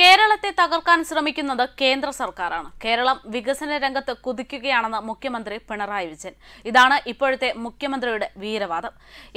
കേരളത്തെ തകർക്കാൻ ശ്രമിക്കുന്നത് കേന്ദ്ര സർക്കാരാണ് കേരളം വികസന രംഗത്ത് കുതിക്കുകയാണെന്ന് മുഖ്യമന്ത്രി പിണറായി വിജയൻ ഇതാണ് ഇപ്പോഴത്തെ മുഖ്യമന്ത്രിയുടെ വീരവാദം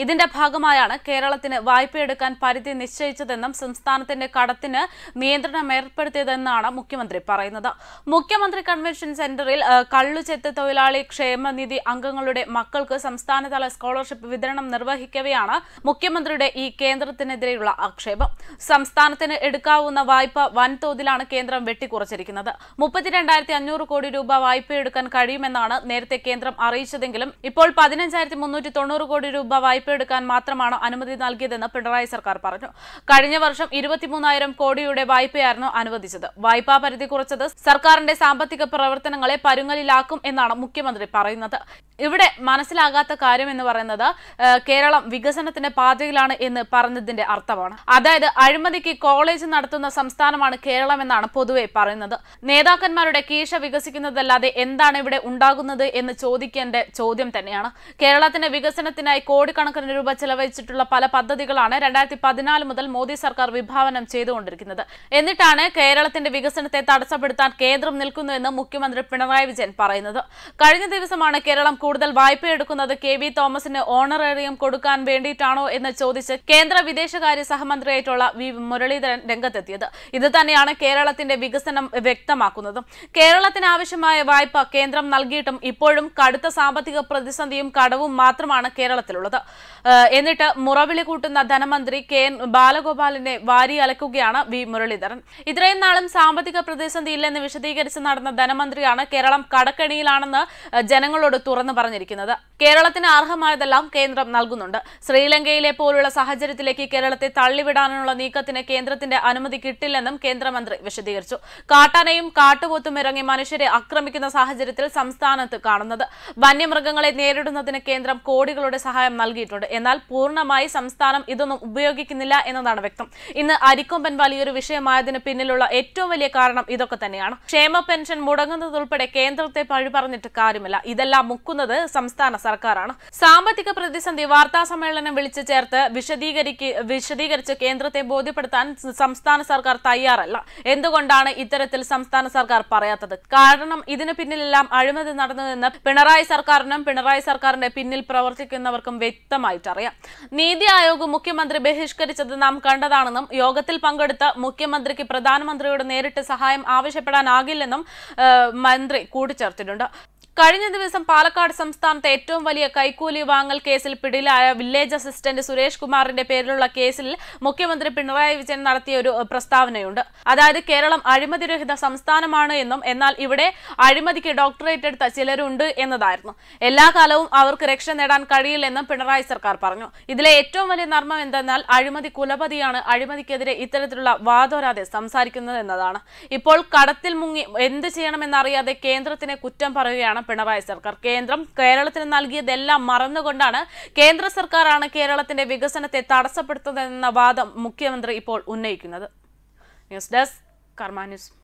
ഇതിന്റെ ഭാഗമായാണ് കേരളത്തിന് വായ്പയെടുക്കാൻ പരിധി നിശ്ചയിച്ചതെന്നും സംസ്ഥാനത്തിന്റെ കടത്തിന് നിയന്ത്രണം ഏർപ്പെടുത്തിയതെന്നാണ് മുഖ്യമന്ത്രി പറയുന്നത് മുഖ്യമന്ത്രി കൺവെൻഷൻ സെന്ററിൽ കള്ളുചെത്ത് തൊഴിലാളി ക്ഷേമനിധി അംഗങ്ങളുടെ മക്കൾക്ക് സംസ്ഥാനതല സ്കോളർഷിപ്പ് വിതരണം നിർവഹിക്കവെയാണ് മുഖ്യമന്ത്രിയുടെ ഈ കേന്ദ്രത്തിനെതിരെയുള്ള ആക്ഷേപം സംസ്ഥാനത്തിന് എടുക്കാവുന്ന വായ്പ വൻതോതിലാണ് കേന്ദ്രം വെട്ടിക്കുറച്ചിരിക്കുന്നത് മുപ്പത്തിരണ്ടായിരത്തി അഞ്ഞൂറ് കോടി രൂപ വായ്പയെടുക്കാൻ കഴിയുമെന്നാണ് നേരത്തെ കേന്ദ്രം അറിയിച്ചതെങ്കിലും ഇപ്പോൾ പതിനഞ്ചായിരത്തി മുന്നൂറ്റി തൊണ്ണൂറ് കോടി രൂപ വായ്പയെടുക്കാൻ മാത്രമാണ് അനുമതി നൽകിയതെന്ന് പിണറായി സർക്കാർ പറഞ്ഞു കഴിഞ്ഞ വർഷം ഇരുപത്തിമൂന്നായിരം കോടിയുടെ വായ്പയായിരുന്നു അനുവദിച്ചത് വായ്പാ പരിധി കുറച്ചത് സർക്കാരിന്റെ സാമ്പത്തിക പ്രവർത്തനങ്ങളെ പരുങ്ങലിലാക്കും എന്നാണ് മുഖ്യമന്ത്രി പറയുന്നത് ഇവിടെ മനസ്സിലാകാത്ത കാര്യം എന്ന് പറയുന്നത് കേരളം വികസനത്തിന്റെ പാതയിലാണ് എന്ന് പറഞ്ഞതിന്റെ അർത്ഥമാണ് അതായത് അഴിമതിക്ക് കോളേജ് നടത്തുന്ന സംസ്ഥാനമാണ് കേരളം എന്നാണ് പൊതുവെ പറയുന്നത് നേതാക്കന്മാരുടെ കീശ വികസിക്കുന്നതല്ലാതെ എന്താണ് ഇവിടെ ഉണ്ടാകുന്നത് എന്ന് ചോദിക്കേണ്ട ചോദ്യം തന്നെയാണ് കേരളത്തിന്റെ വികസനത്തിനായി കോടിക്കണക്കിന് രൂപ ചെലവഴിച്ചിട്ടുള്ള പല പദ്ധതികളാണ് രണ്ടായിരത്തി പതിനാല് മുതൽ മോദി സർക്കാർ വിഭാവനം ചെയ്തുകൊണ്ടിരിക്കുന്നത് എന്നിട്ടാണ് കേരളത്തിന്റെ വികസനത്തെ തടസ്സപ്പെടുത്താൻ കേന്ദ്രം നിൽക്കുന്നുവെന്ന് മുഖ്യമന്ത്രി പിണറായി വിജയൻ പറയുന്നത് കഴിഞ്ഞ ദിവസമാണ് കേരളം കൂടുതൽ എടുക്കുന്നത് കെ വി തോമസിന് ഓണറേറിയം കൊടുക്കാൻ വേണ്ടിയിട്ടാണോ എന്ന് ചോദിച്ച് കേന്ദ്ര വിദേശകാര്യ സഹമന്ത്രിയായിട്ടുള്ള വി മുരളീധരൻ രംഗത്തെത്തിയത് ഇത് തന്നെയാണ് കേരളത്തിന്റെ വികസനം വ്യക്തമാക്കുന്നത് കേരളത്തിന് ആവശ്യമായ വായ്പ കേന്ദ്രം നൽകിയിട്ടും ഇപ്പോഴും കടുത്ത സാമ്പത്തിക പ്രതിസന്ധിയും കടവും മാത്രമാണ് കേരളത്തിലുള്ളത് എന്നിട്ട് മുറവിളി കൂട്ടുന്ന ധനമന്ത്രി കെ എൻ ബാലഗോപാലിനെ വാരി അലക്കുകയാണ് വി മുരളീധരൻ ഇത്രയും നാളും സാമ്പത്തിക പ്രതിസന്ധി ഇല്ലെന്ന് വിശദീകരിച്ച് നടന്ന ധനമന്ത്രിയാണ് കേരളം കടക്കെണിയിലാണെന്ന് ജനങ്ങളോട് തുറന്നു പറഞ്ഞിരിക്കുന്നത് കേരളത്തിന് അർഹമായതെല്ലാം കേന്ദ്രം നൽകുന്നുണ്ട് ശ്രീലങ്കയിലെ പോലുള്ള സാഹചര്യത്തിലേക്ക് കേരളത്തെ തള്ളിവിടാനുള്ള നീക്കത്തിന് കേന്ദ്രത്തിന്റെ അനുമതി കിട്ടില്ലെന്നും കേന്ദ്രമന്ത്രി വിശദീകരിച്ചു കാട്ടാനയും കാട്ടുപോത്തും ഇറങ്ങി മനുഷ്യരെ ആക്രമിക്കുന്ന സാഹചര്യത്തിൽ സംസ്ഥാനത്ത് കാണുന്നത് വന്യമൃഗങ്ങളെ നേരിടുന്നതിന് കേന്ദ്രം കോടികളുടെ സഹായം നൽകിയിട്ടുണ്ട് എന്നാൽ പൂർണ്ണമായി സംസ്ഥാനം ഇതൊന്നും ഉപയോഗിക്കുന്നില്ല എന്നതാണ് വ്യക്തം ഇന്ന് അരിക്കൊമ്പൻ വലിയൊരു വിഷയമായതിന് പിന്നിലുള്ള ഏറ്റവും വലിയ കാരണം ഇതൊക്കെ തന്നെയാണ് ക്ഷേമ പെൻഷൻ മുടങ്ങുന്നതുൾപ്പെടെ കേന്ദ്രത്തെ പഴി പറഞ്ഞിട്ട് കാര്യമില്ല ഇതെല്ലാം മുക്കുന്നത് നടത്തുന്നത് സംസ്ഥാന സർക്കാരാണ് സാമ്പത്തിക പ്രതിസന്ധി വാർത്താ സമ്മേളനം വിളിച്ചു ചേർത്ത് വിശദീകരിച്ച് കേന്ദ്രത്തെ ബോധ്യപ്പെടുത്താൻ സംസ്ഥാന സർക്കാർ തയ്യാറല്ല എന്തുകൊണ്ടാണ് ഇത്തരത്തിൽ സംസ്ഥാന സർക്കാർ പറയാത്തത് കാരണം ഇതിന് പിന്നിലെല്ലാം അഴിമതി നടന്നതെന്ന് പിണറായി സർക്കാരിനും പിണറായി സർക്കാരിന്റെ പിന്നിൽ പ്രവർത്തിക്കുന്നവർക്കും വ്യക്തമായിട്ടറിയാം നീതി ആയോഗ് മുഖ്യമന്ത്രി ബഹിഷ്കരിച്ചത് നാം കണ്ടതാണെന്നും യോഗത്തിൽ പങ്കെടുത്ത മുഖ്യമന്ത്രിക്ക് പ്രധാനമന്ത്രിയോട് നേരിട്ട് സഹായം ആവശ്യപ്പെടാനാകില്ലെന്നും മന്ത്രി കൂട്ടിച്ചേർത്തിട്ടുണ്ട് കഴിഞ്ഞ ദിവസം പാലക്കാട് സംസ്ഥാനത്തെ ഏറ്റവും വലിയ കൈക്കൂലി വാങ്ങൽ കേസിൽ പിടിയിലായ വില്ലേജ് അസിസ്റ്റന്റ് സുരേഷ് കുമാറിന്റെ പേരിലുള്ള കേസിൽ മുഖ്യമന്ത്രി പിണറായി വിജയൻ നടത്തിയ ഒരു പ്രസ്താവനയുണ്ട് അതായത് കേരളം അഴിമതിരഹിത സംസ്ഥാനമാണ് എന്നും എന്നാൽ ഇവിടെ അഴിമതിക്ക് ഡോക്ടറേറ്റ് എടുത്ത ചിലരുണ്ട് എന്നതായിരുന്നു എല്ലാ കാലവും അവർക്ക് രക്ഷ നേടാൻ കഴിയില്ലെന്നും പിണറായി സർക്കാർ പറഞ്ഞു ഇതിലെ ഏറ്റവും വലിയ നർമ്മം എന്തെന്നാൽ അഴിമതി കുലപതിയാണ് അഴിമതിക്കെതിരെ ഇത്തരത്തിലുള്ള വാദോരാതെ സംസാരിക്കുന്നത് എന്നതാണ് ഇപ്പോൾ കടത്തിൽ മുങ്ങി എന്ത് ചെയ്യണമെന്നറിയാതെ കേന്ദ്രത്തിനെ കുറ്റം പറയുകയാണ് പിണറായി സർക്കാർ കേന്ദ്രം കേരളത്തിന് നൽകിയതെല്ലാം മറന്നുകൊണ്ടാണ് കേന്ദ്ര സർക്കാരാണ് കേരളത്തിന്റെ വികസനത്തെ തടസ്സപ്പെടുത്തുന്നതെന്ന വാദം മുഖ്യമന്ത്രി ഇപ്പോൾ ഉന്നയിക്കുന്നത് ന്യൂസ് ഡെസ്ക് കർമാന്യൂസ്